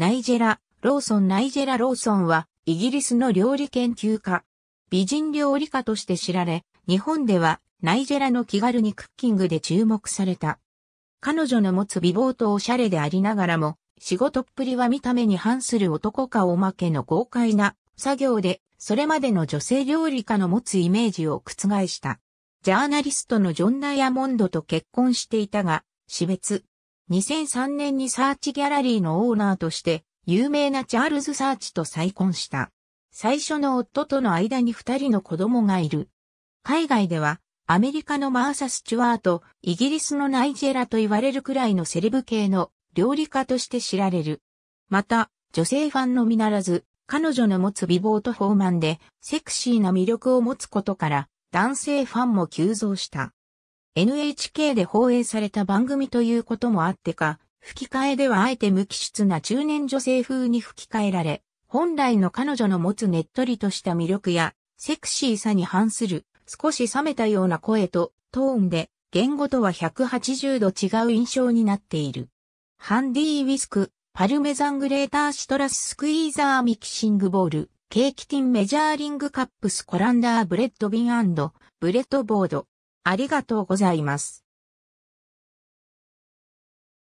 ナイジェラ、ローソンナイジェラ・ローソンは、イギリスの料理研究家、美人料理家として知られ、日本ではナイジェラの気軽にクッキングで注目された。彼女の持つ美貌とおしゃれでありながらも、仕事っぷりは見た目に反する男かおまけの豪快な作業で、それまでの女性料理家の持つイメージを覆した。ジャーナリストのジョン・ダイヤモンドと結婚していたが、死別。2003年にサーチギャラリーのオーナーとして有名なチャールズ・サーチと再婚した。最初の夫との間に二人の子供がいる。海外ではアメリカのマーサ・スチュワート、イギリスのナイジェラと言われるくらいのセレブ系の料理家として知られる。また、女性ファンのみならず、彼女の持つ美貌と豊満で、セクシーな魅力を持つことから、男性ファンも急増した。NHK で放映された番組ということもあってか、吹き替えではあえて無機質な中年女性風に吹き替えられ、本来の彼女の持つねっとりとした魅力や、セクシーさに反する、少し冷めたような声と、トーンで、言語とは180度違う印象になっている。ハンディーウィスク、パルメザングレーターシトラススクイーザーミキシングボール、ケーキティンメジャーリングカップスコランダーブレッドビンブレッドボード、ありがとうございます。